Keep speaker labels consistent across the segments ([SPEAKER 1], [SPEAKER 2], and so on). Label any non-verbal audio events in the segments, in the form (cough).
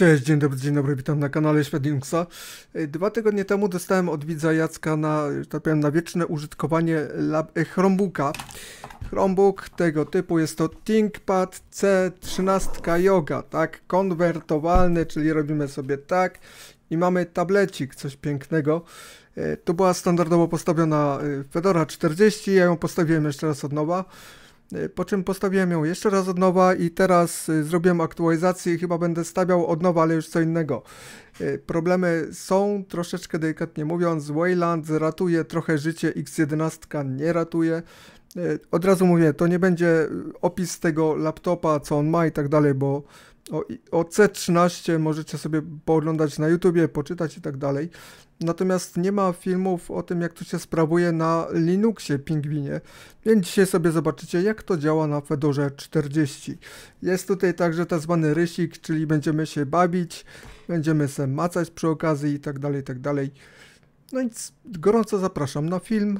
[SPEAKER 1] Cześć, dzień dobry, dzień dobry, witam na kanale Świat e, Dwa tygodnie temu dostałem od widza Jacka na, tak powiem, na wieczne użytkowanie lab, e, Chromebooka. Chromebook tego typu jest to ThinkPad C13 Yoga, tak, konwertowalny, czyli robimy sobie tak i mamy tablecik, coś pięknego. E, to była standardowo postawiona e, Fedora 40, ja ją postawiłem jeszcze raz od nowa. Y, po czym postawiłem ją jeszcze raz od nowa i teraz y, zrobiłem aktualizację i chyba będę stawiał od nowa, ale już co innego. Y, problemy są, troszeczkę delikatnie mówiąc, Wayland ratuje trochę życie, X11 nie ratuje. Od razu mówię, to nie będzie opis tego laptopa, co on ma i tak dalej, bo o, C13 możecie sobie pooglądać na YouTubie, poczytać i tak dalej. Natomiast nie ma filmów o tym, jak to się sprawuje na Linuxie Pingwinie, więc dzisiaj sobie zobaczycie, jak to działa na Fedorze 40. Jest tutaj także tak zwany rysik, czyli będziemy się bawić, będziemy se macać przy okazji i tak dalej, i tak dalej. No nic, gorąco zapraszam na film.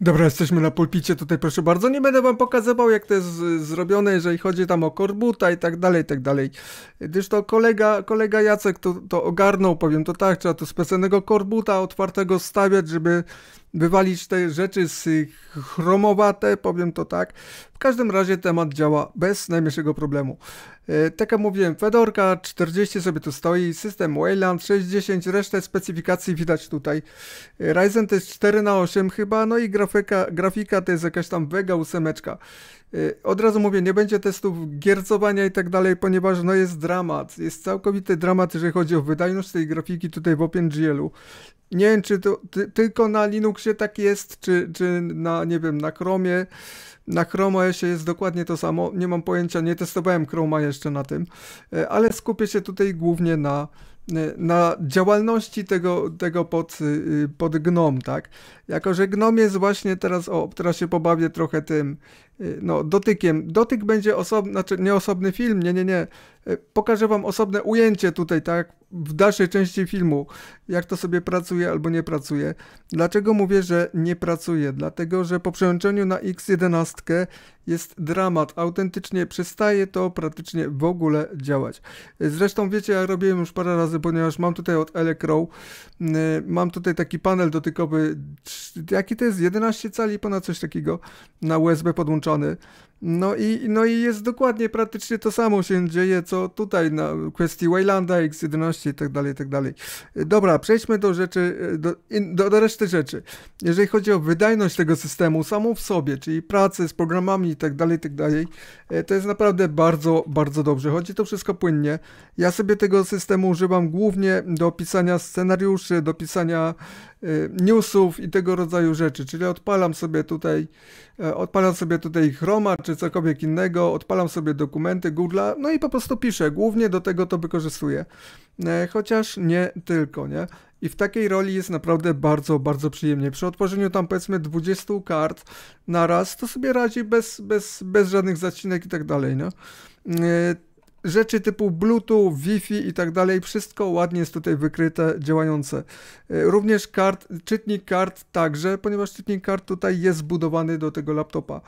[SPEAKER 1] Dobra, jesteśmy na pulpicie tutaj, proszę bardzo. Nie będę wam pokazywał, jak to jest zrobione, jeżeli chodzi tam o korbuta i tak dalej, i tak dalej. Gdyż to kolega, kolega Jacek to, to ogarnął, powiem to tak, trzeba to specjalnego korbuta otwartego stawiać, żeby Bywali te rzeczy chromowate, powiem to tak. W każdym razie temat działa bez najmniejszego problemu. E, tak jak mówiłem, Fedorka 40 sobie tu stoi, system Wayland 60, resztę specyfikacji widać tutaj. E, Ryzen to jest 4 na 8 chyba, no i grafika, grafika to jest jakaś tam Vega 8. E, od razu mówię, nie będzie testów giercowania i tak dalej, ponieważ no jest dramat, jest całkowity dramat, jeżeli chodzi o wydajność tej grafiki tutaj w OpenGL-u. Nie wiem, czy to ty, tylko na Linuxie tak jest, czy, czy na, nie wiem, na Chromie. Na Chrome się jest dokładnie to samo. Nie mam pojęcia, nie testowałem Chroma jeszcze na tym, e, ale skupię się tutaj głównie na, e, na działalności tego, tego pod, y, y, pod GNOM, tak? Jako, że GNOM jest właśnie teraz, o, teraz się pobawię trochę tym no, dotykiem. Dotyk będzie osobny, znaczy nie osobny film, nie, nie, nie. E, pokażę wam osobne ujęcie tutaj, tak, w dalszej części filmu, jak to sobie pracuje albo nie pracuje. Dlaczego mówię, że nie pracuje? Dlatego, że po przełączeniu na X11 jest dramat. Autentycznie przestaje to praktycznie w ogóle działać. E, zresztą wiecie, ja robiłem już parę razy, ponieważ mam tutaj od Elecrow, e, mam tutaj taki panel dotykowy, jaki to jest? 11 cali, ponad coś takiego, na USB podłączony zaskoczony no i, no i jest dokładnie praktycznie to samo się dzieje, co tutaj na kwestii Waylanda, X11 i tak dalej, i tak dalej. Dobra, przejdźmy do rzeczy, e, do, do, do, reszty rzeczy. Jeżeli chodzi o wydajność tego systemu samą w sobie, czyli pracę z programami i tak dalej, i tak dalej, e, to jest naprawdę bardzo, bardzo dobrze. Chodzi to wszystko płynnie. Ja sobie tego systemu używam głównie do pisania scenariuszy, do pisania e, newsów i tego rodzaju rzeczy, czyli odpalam sobie tutaj, odpalam sobie tutaj Chroma, czy cokolwiek innego, odpalam sobie dokumenty Google'a, no i po prostu piszę. Głównie do tego to wykorzystuję. E, chociaż nie tylko, nie? I w takiej roli jest naprawdę bardzo, bardzo przyjemnie. Przy otworzeniu tam powiedzmy 20 kart na raz, to sobie radzi bez, bez, bez żadnych zacinek i tak dalej, no rzeczy typu Bluetooth, Wi-Fi i tak dalej, wszystko ładnie jest tutaj wykryte, działające. E, również kart, czytnik kart także, ponieważ czytnik kart tutaj jest zbudowany do tego laptopa.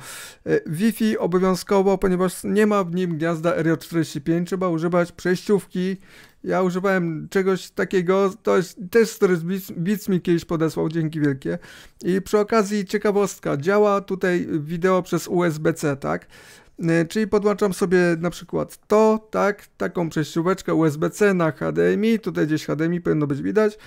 [SPEAKER 1] E, Wi-Fi obowiązkowo, ponieważ nie ma w nim gniazda RJ45, trzeba używać przejściówki, ja używałem czegoś takiego, to jest, też Storys Beats, mi kiedyś podesłał, dzięki wielkie. I przy okazji ciekawostka, działa tutaj wideo przez USB-C, tak? E, czyli podłączam sobie na przykład to, tak, taką prześciółeczkę USB-C na HDMI, tutaj gdzieś HDMI powinno być widać.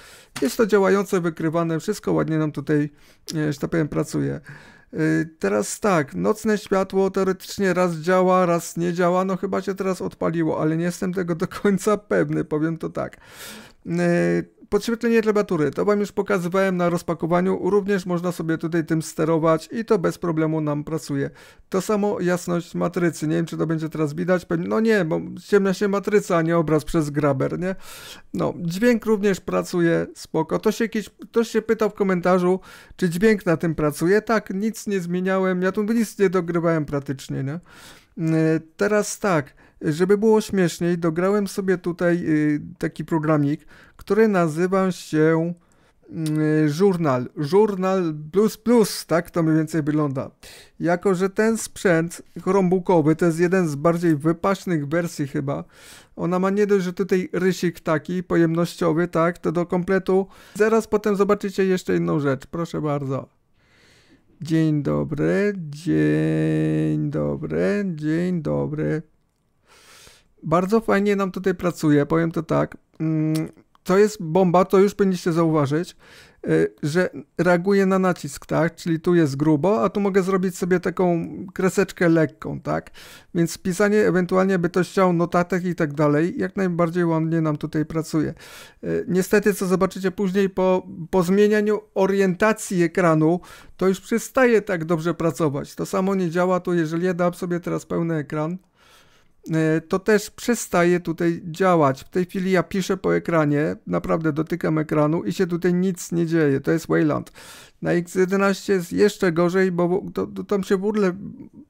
[SPEAKER 1] Jest to działające, wykrywane, wszystko ładnie nam tutaj, e, że tak powiem, pracuje. E, teraz tak, nocne światło teoretycznie raz działa, raz nie działa, no chyba się teraz odpaliło, ale nie jestem tego do końca pewny, powiem to tak. Podświetlenie klawiatury, to Wam już pokazywałem na rozpakowaniu, również można sobie tutaj tym sterować i to bez problemu nam pracuje. To samo jasność matrycy, nie wiem czy to będzie teraz widać, no nie, bo ciemna się matryca, a nie obraz przez graber, nie? No, dźwięk również pracuje spoko. To się jakiś, ktoś się pytał w komentarzu, czy dźwięk na tym pracuje. Tak, nic nie zmieniałem, ja tu nic nie dogrywałem praktycznie, nie? E, teraz tak, żeby było śmieszniej, dograłem sobie tutaj y, taki programik, który nazywa się Journal, mm, Journal Plus Plus, tak to mniej więcej wygląda. Jako, że ten sprzęt krombukowy to jest jeden z bardziej wypaśnych wersji chyba, ona ma nie dość, że tutaj rysik taki pojemnościowy, tak, to do kompletu. Zaraz potem zobaczycie jeszcze inną rzecz, proszę bardzo. Dzień dobry, dzień dobry, dzień dobry. Bardzo fajnie nam tutaj pracuje, powiem to tak. Mm, to jest bomba, to już powinniście zauważyć, y, że reaguje na nacisk, tak? Czyli tu jest grubo, a tu mogę zrobić sobie taką kreseczkę lekką, tak? Więc pisanie ewentualnie by to chciał notatek i tak dalej, jak najbardziej ładnie nam tutaj pracuje. Y, niestety, co zobaczycie później, po, po zmienianiu orientacji ekranu, to już przestaje tak dobrze pracować. To samo nie działa tu, jeżeli ja dam sobie teraz pełny ekran, E, to też przestaje tutaj działać. W tej chwili ja piszę po ekranie, naprawdę dotykam ekranu i się tutaj nic nie dzieje. To jest Wayland. Na X11 jest jeszcze gorzej, bo to, to tam się w ogóle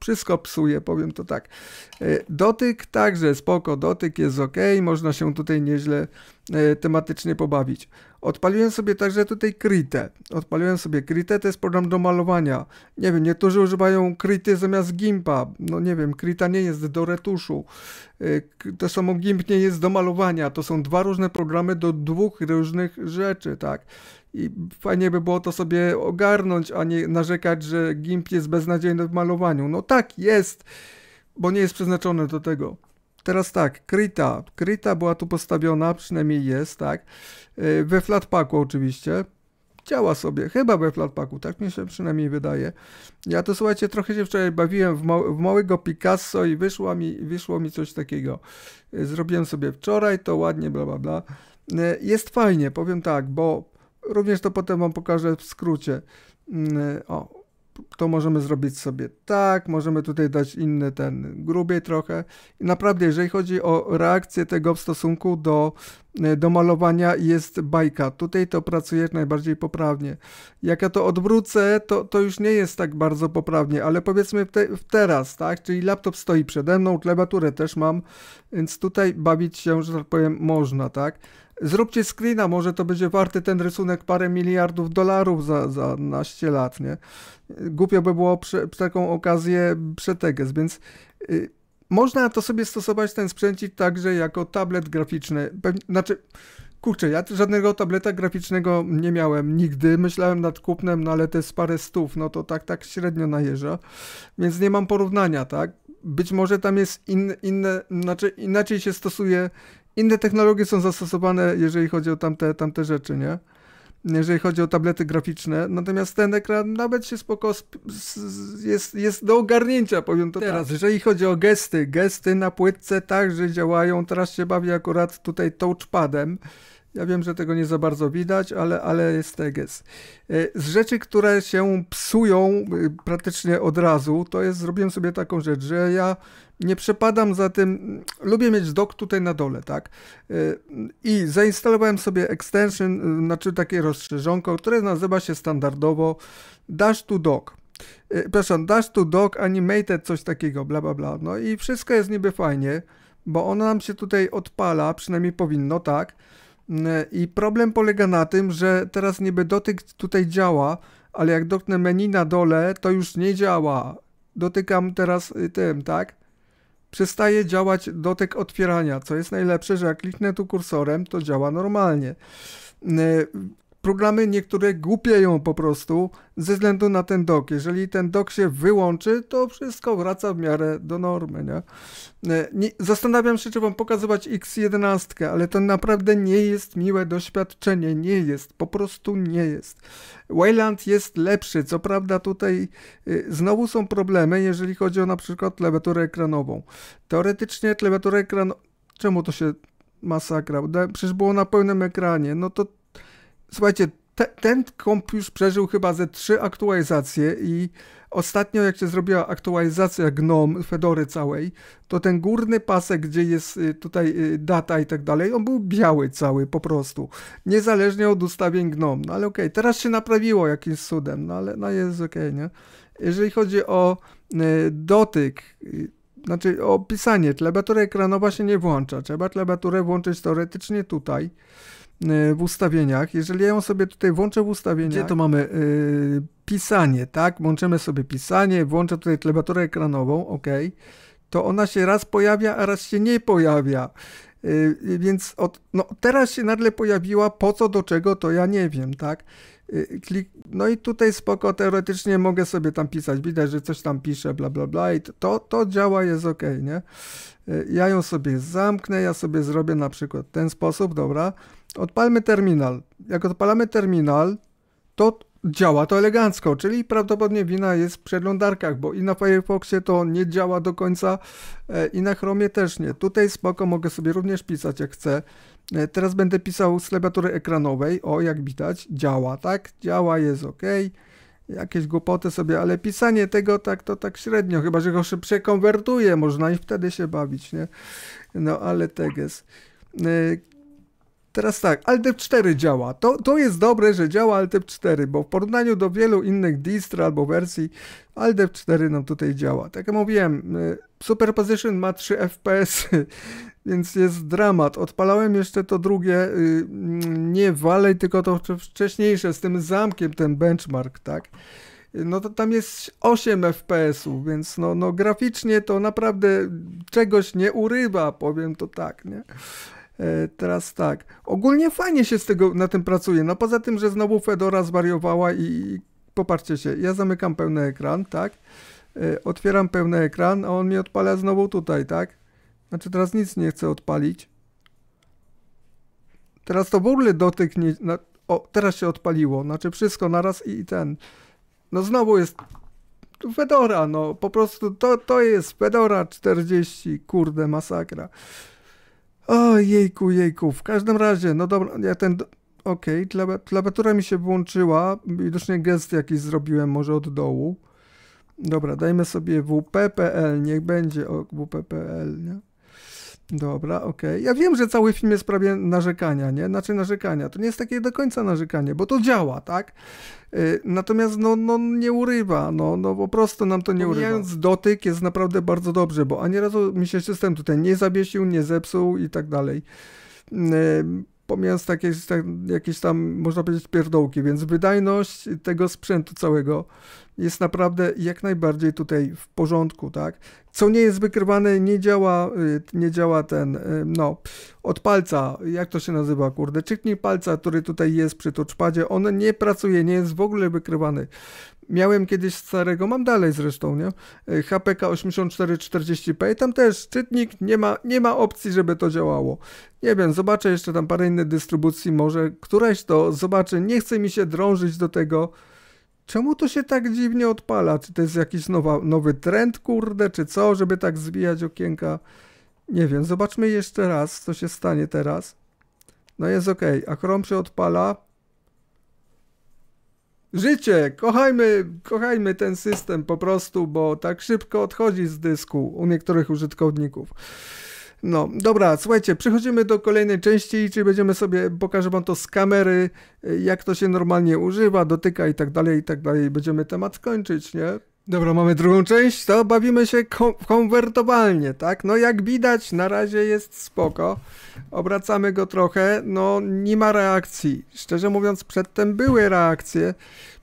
[SPEAKER 1] wszystko psuje, powiem to tak. E, dotyk także spoko, dotyk jest ok, można się tutaj nieźle e, tematycznie pobawić. Odpaliłem sobie także tutaj Kritę. Odpaliłem sobie Kritę, to jest program do malowania. Nie wiem, niektórzy używają Krity zamiast Gimpa. No nie wiem, Krita nie jest do retuszu. E, to samo Gimp nie jest do malowania. To są dwa różne programy do dwóch różnych rzeczy, tak i fajnie by było to sobie ogarnąć, a nie narzekać, że GIMP jest beznadziejny w malowaniu. No tak, jest, bo nie jest przeznaczony do tego. Teraz tak, Krita. Krita była tu postawiona, przynajmniej jest, tak? E, we Flatpaku oczywiście. Działa sobie, chyba we Flatpaku, tak mi się przynajmniej wydaje. Ja to słuchajcie, trochę się wczoraj bawiłem w, ma w małego Picasso i wyszło mi, wyszło mi coś takiego. E, zrobiłem sobie wczoraj, to ładnie, bla bla bla. E, jest fajnie, powiem tak, bo Również to potem Wam pokażę w skrócie. Mm, o, to możemy zrobić sobie tak, możemy tutaj dać inny ten grubiej trochę. I naprawdę, jeżeli chodzi o reakcję tego w stosunku do, e, do malowania, jest bajka. Tutaj to pracuje najbardziej poprawnie. Jak ja to odwrócę, to, to już nie jest tak bardzo poprawnie, ale powiedzmy w, te, w teraz, tak? Czyli laptop stoi przede mną, klawiaturę też mam, więc tutaj bawić się, że tak powiem, można, tak? zróbcie screena, może to będzie warty ten rysunek parę miliardów dolarów za, za naście lat, nie? Głupio by było prze, taką okazję przeteges, więc y, można to sobie stosować ten sprzęcik także jako tablet graficzny. Pewnie, znaczy, kurczę, ja żadnego tableta graficznego nie miałem nigdy. Myślałem nad kupnem, no ale to jest parę stów, no to tak, tak średnio najeżdża, więc nie mam porównania, tak? Być może tam jest in, inne, znaczy inaczej się stosuje inne technologie są zastosowane, jeżeli chodzi o tamte, tamte rzeczy, nie? Jeżeli chodzi o tablety graficzne, natomiast ten ekran nawet się spoko jest, jest do ogarnięcia, powiem to teraz. Tak. Jeżeli chodzi o gesty, gesty na płytce także działają. Teraz się bawię akurat tutaj touchpadem. Ja wiem, że tego nie za bardzo widać, ale, ale jest teges. Tak, e, z rzeczy, które się psują e, praktycznie od razu, to jest, zrobiłem sobie taką rzecz, że ja nie przepadam za tym, mm, lubię mieć dock tutaj na dole, tak? E, I zainstalowałem sobie extension, znaczy takie rozszerzonko, które nazywa się standardowo Dash to Dock przepraszam, Dash to dock Animated, coś takiego, bla bla bla. No i wszystko jest niby fajnie, bo ono nam się tutaj odpala, przynajmniej powinno, tak. I problem polega na tym, że teraz niby dotyk tutaj działa, ale jak dotknę menu na dole, to już nie działa. Dotykam teraz y, tym, tak? Przestaje działać dotyk otwierania, co jest najlepsze, że jak kliknę tu kursorem, to działa normalnie programy niektóre głupieją po prostu ze względu na ten dok. Jeżeli ten dok się wyłączy, to wszystko wraca w miarę do normy. Nie? E, nie zastanawiam się, czy wam pokazywać X11, ale to naprawdę nie jest miłe doświadczenie. Nie jest, po prostu nie jest. Wayland jest lepszy. Co prawda tutaj e, znowu są problemy, jeżeli chodzi o na przykład klawiaturę ekranową. Teoretycznie klawiaturę ekranową... Czemu to się masakra? Przecież było na pełnym ekranie. No to słuchajcie, te, ten komp już przeżył chyba ze trzy aktualizacje i ostatnio jak się zrobiła aktualizacja GNOME, Fedory całej, to ten górny pasek, gdzie jest y, tutaj y, data i tak dalej, on był biały cały po prostu, niezależnie od ustawień GNOME. No ale okej, okay, teraz się naprawiło jakimś cudem, no ale no jest okej, okay, nie? Jeżeli chodzi o y, dotyk, znaczy o pisanie, klawiatura ekranowa się nie włącza, trzeba klawiaturę włączyć teoretycznie tutaj. E, w ustawieniach, jeżeli ja ją sobie tutaj włączę w ustawieniach, gdzie to mamy yy, pisanie, tak? Włączymy sobie pisanie, włączę tutaj klawiaturę ekranową, ok, to ona się raz pojawia, a raz się nie pojawia. Yy, więc od, no, teraz się nagle pojawiła, po co, do czego, to ja nie wiem, tak? Y, klik, no i tutaj spoko, teoretycznie mogę sobie tam pisać, widać, że coś tam piszę, bla, bla, bla i to, to działa, jest ok, nie? Y, ja ją sobie zamknę, ja sobie zrobię na przykład ten sposób, dobra. Odpalmy terminal. Jak odpalamy terminal, to działa to elegancko, czyli prawdopodobnie wina jest w przeglądarkach, bo i na Firefoxie to nie działa do końca y, i na Chromie też nie. Tutaj spoko, mogę sobie również pisać jak chcę. E, teraz będę pisał z klawiatury ekranowej. O, jak widać, działa, tak? Działa, jest ok. Jakieś głupoty sobie, ale pisanie tego tak to tak średnio, chyba że go się przekonwertuje, można i wtedy się bawić, nie? No, ale teges. Tak e, teraz tak, Altep 4 działa. To, to jest dobre, że działa Altep 4, bo w porównaniu do wielu innych distr albo wersji, Altep 4 nam tutaj działa. Tak jak mówiłem, e, Superposition ma 3 FPS, (laughs) więc jest dramat. Odpalałem jeszcze to drugie, y, mm, nie walej, tylko to wcześniejsze, z tym zamkiem, ten benchmark, tak? Y, no to tam jest 8 FPS-ów, więc no, no graficznie to naprawdę czegoś nie urywa, powiem to tak, nie? E, teraz tak. Ogólnie fajnie się z tego na tym pracuje. No poza tym, że znowu Fedora zwariowała i, i popatrzcie się, ja zamykam pełny ekran, tak? E, otwieram pełny ekran, a on mi odpala znowu tutaj, tak? Znaczy teraz nic nie chcę odpalić. Teraz to w ogóle dotyk nie... Na, o, teraz się odpaliło. Znaczy wszystko naraz i, i ten. No znowu jest Fedora, no po prostu to, to jest Fedora 40, kurde, masakra. O, jejku, jejku, w każdym razie, no dobra, ja ten, okej, okay, klawiatura mi się włączyła, widocznie gest jakiś zrobiłem, może od dołu. Dobra, dajmy sobie wp.pl, niech będzie o, wp.pl, nie? Dobra, okej. Okay. Ja wiem, że cały film jest prawie narzekania, nie? Znaczy narzekania. To nie jest takie do końca narzekanie, bo to działa, tak? Y, natomiast no, no nie urywa, no, no po prostu nam to nie urywa. Więc dotyk jest naprawdę bardzo dobrze, bo ani razu mi się system tutaj nie zabiesił, nie zepsuł i tak dalej. Y, pomijając takie, tak, jakieś tam, można powiedzieć, pierdołki, więc wydajność tego sprzętu całego jest naprawdę jak najbardziej tutaj w porządku, tak? Co nie jest wykrywane, nie działa, y, nie działa ten, y, no, od palca, jak to się nazywa, kurde, czytnik palca, który tutaj jest przy touchpadzie, on nie pracuje, nie jest w ogóle wykrywany. Miałem kiedyś starego, mam dalej zresztą, nie? E, HPK 8440p tam też czytnik, nie ma, nie ma opcji, żeby to działało. Nie wiem, zobaczę jeszcze tam parę innych dystrybucji, może któraś to zobaczę, nie chce mi się drążyć do tego. Czemu to się tak dziwnie odpala? Czy to jest jakiś nowa, nowy trend, kurde, czy co, żeby tak zbijać okienka? Nie wiem, zobaczmy jeszcze raz, co się stanie teraz. No jest ok, a Chrome się odpala, Życie, kochajmy, kochajmy ten system po prostu, bo tak szybko odchodzi z dysku u niektórych użytkowników. No, dobra, słuchajcie, przechodzimy do kolejnej części, czyli będziemy sobie, pokażę wam to z kamery, y, jak to się normalnie używa, dotyka i tak dalej, i tak dalej. Będziemy temat kończyć, nie? Dobra, mamy drugą część, to bawimy się kon konwertowalnie, tak? No jak widać, na razie jest spoko. Obracamy go trochę, no nie ma reakcji. Szczerze mówiąc, przedtem były reakcje.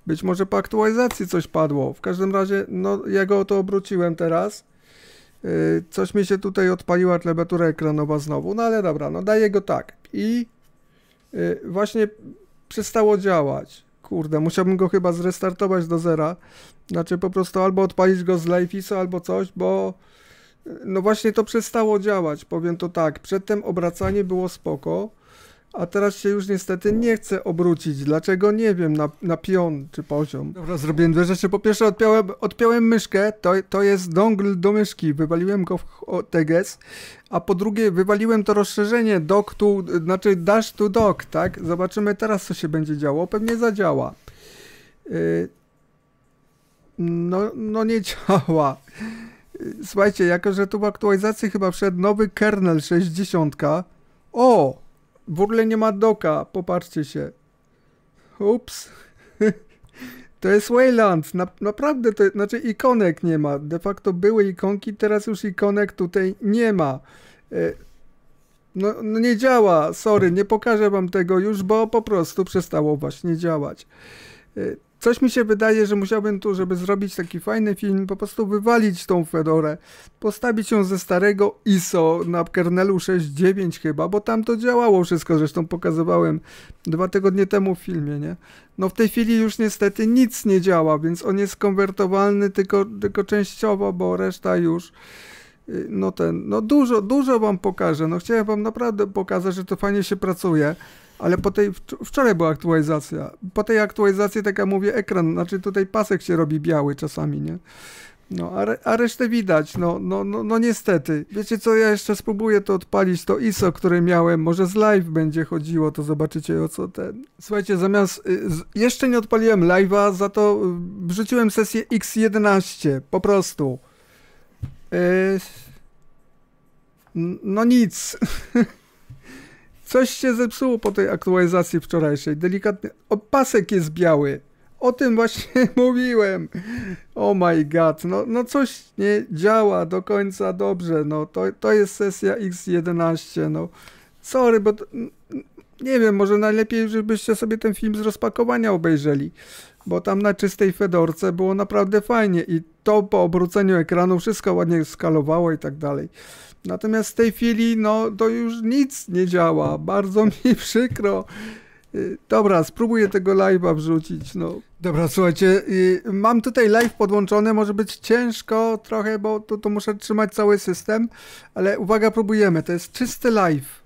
[SPEAKER 1] Być może po aktualizacji coś padło. W każdym razie, no ja go to obróciłem teraz. Yy, coś mi się tutaj odpaliła klawiatura ekranowa znowu, no ale dobra, no daję go tak. I yy, właśnie przestało działać. Kurde, musiałbym go chyba zrestartować do zera. Znaczy po prostu albo odpalić go z Lifeisa albo coś, bo... No właśnie to przestało działać, powiem to tak. Przedtem obracanie było spoko, a teraz się już niestety nie chcę obrócić. Dlaczego? Nie wiem, na, na pion czy poziom. Dobra, zrobiłem dwie rzeczy. Po pierwsze odpiąłem, odpiąłem myszkę, to, to jest dongle do myszki. Wywaliłem go w TGS. teges, a po drugie wywaliłem to rozszerzenie doc to, znaczy dash to doc, tak? Zobaczymy teraz, co się będzie działo. Pewnie zadziała. Y, no, no nie (laughs) działa. Słuchajcie, jako że tu w aktualizacji chyba wszedł nowy kernel 60. O! W ogóle nie ma doka, popatrzcie się. Ups. (laughs) To jest Wayland, na, naprawdę, to, znaczy ikonek nie ma. De facto były ikonki, teraz już ikonek tutaj nie ma. E, no, no, nie działa, sorry, nie pokażę wam tego już, bo po prostu przestało właśnie działać. E, Coś mi się wydaje, że musiałbym tu, żeby zrobić taki fajny film, po prostu wywalić tą Fedorę, postawić ją ze starego ISO na kernelu 6.9 chyba, bo tam to działało wszystko, zresztą pokazywałem dwa tygodnie temu w filmie, nie? No w tej chwili już niestety nic nie działa, więc on jest konwertowalny tylko, tylko częściowo, bo reszta już y, no ten, no dużo, dużo wam pokażę, no chciałem wam naprawdę pokazać, że to fajnie się pracuje ale po tej, wczoraj była aktualizacja, po tej aktualizacji, tak jak mówię, ekran, znaczy tutaj pasek się robi biały czasami, nie? No, a, re, a resztę widać, no, no, no, no niestety. Wiecie co, ja jeszcze spróbuję to odpalić, to ISO, które miałem, może z live będzie chodziło, to zobaczycie o co ten. Słuchajcie, zamiast, y, jeszcze nie odpaliłem live'a, za to y, wrzuciłem sesję X11, po prostu. Y, no nic. (laughs) Coś się zepsuło po tej aktualizacji wczorajszej. Delikatny. O, pasek jest biały. O tym właśnie (laughs) mówiłem. Oh my god. No, no coś nie działa do końca dobrze. No to, to jest sesja X11. No sorry, bo to, nie wiem, może najlepiej, żebyście sobie ten film z rozpakowania obejrzeli. Bo tam na czystej fedorce było naprawdę fajnie i to po obróceniu ekranu wszystko ładnie skalowało i tak dalej. Natomiast w tej chwili no to już nic nie działa. Bardzo mi (laughs) przykro. Y, dobra, spróbuję tego live'a wrzucić. No. Dobra, słuchajcie, y, mam tutaj live podłączony, może być ciężko trochę, bo to, to muszę trzymać cały system, ale uwaga, próbujemy. To jest czysty live.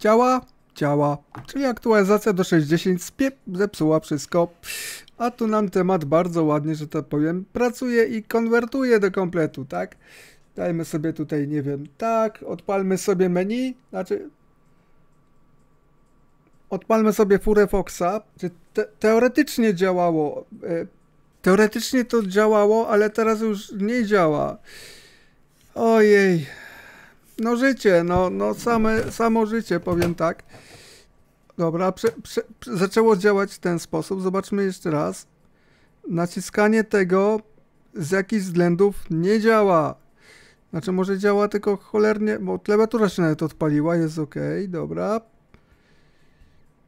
[SPEAKER 1] Działa? Działa. Czyli aktualizacja do 60 zepsuła wszystko. A tu nam temat bardzo ładnie, że tak powiem, pracuje i konwertuje do kompletu, tak? Dajmy sobie tutaj, nie wiem, tak, odpalmy sobie menu, znaczy... Odpalmy sobie furę Foxa, te teoretycznie działało, e, teoretycznie to działało, ale teraz już nie działa. Ojej, no życie, no, no same, samo życie, powiem tak. Dobra, prze, prze, zaczęło działać w ten sposób. Zobaczmy jeszcze raz. Naciskanie tego z jakichś względów nie działa. Znaczy może działa tylko cholernie, bo klawiatura się nawet odpaliła, jest ok, dobra.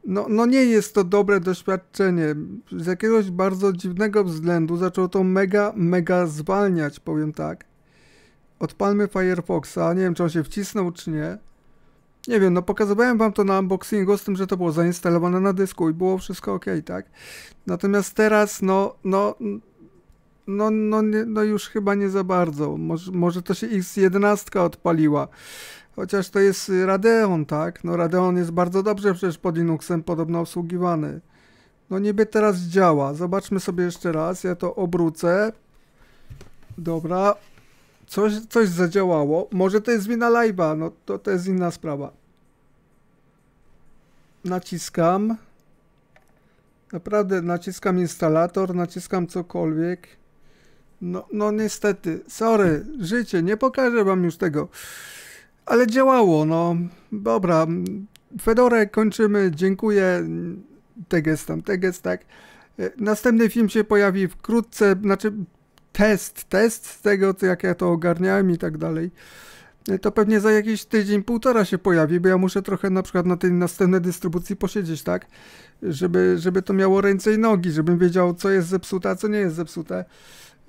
[SPEAKER 1] No, no nie jest to dobre doświadczenie. Z jakiegoś bardzo dziwnego względu zaczęło to mega, mega zwalniać, powiem tak. Odpalmy Firefoxa, nie wiem czy on się wcisnął czy nie. Nie wiem, no pokazywałem wam to na unboxingu z tym, że to było zainstalowane na dysku i było wszystko ok, tak? Natomiast teraz, no, no, no, no, nie, no już chyba nie za bardzo. Może, może to się X11 odpaliła. Chociaż to jest Radeon, tak? No Radeon jest bardzo dobrze przecież pod Linuxem podobno obsługiwany. No niby teraz działa. Zobaczmy sobie jeszcze raz. Ja to obrócę. Dobra. Coś, coś zadziałało. Może to jest wina live'a. No to, to jest inna sprawa. Naciskam. Naprawdę naciskam instalator, naciskam cokolwiek. No, no niestety, sorry, życie, nie pokażę wam już tego. Ale działało, no. Dobra, Fedorę kończymy, dziękuję. Tegestam, tak. E, następny film się pojawi wkrótce, znaczy test, test z tego, jak ja to ogarniałem i tak dalej. E, to pewnie za jakiś tydzień, półtora się pojawi, bo ja muszę trochę na przykład na tej następnej dystrybucji posiedzieć, tak? Żeby, żeby to miało ręce i nogi, żebym wiedział, co jest zepsute, a co nie jest zepsute.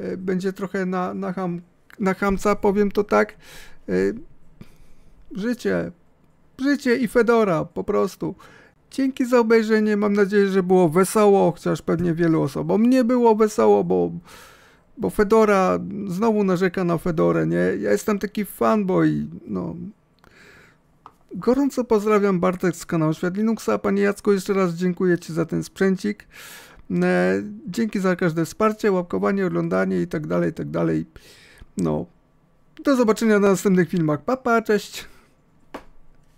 [SPEAKER 1] Y, będzie trochę na, na, ham, na hamca, powiem to tak. Y, życie, życie i Fedora, po prostu. Dzięki za obejrzenie, mam nadzieję, że było wesoło, chociaż pewnie wielu osobom nie było wesoło, bo, bo Fedora, znowu narzeka na Fedorę, nie? Ja jestem taki fanboy, no... Gorąco pozdrawiam Bartek z kanału Świat Linuxa. Panie Jacku, jeszcze raz dziękuję Ci za ten sprzęcik. E, dzięki za każde wsparcie, łapkowanie, oglądanie i tak dalej, i tak dalej. No. Do zobaczenia na następnych filmach. Papa, pa, cześć!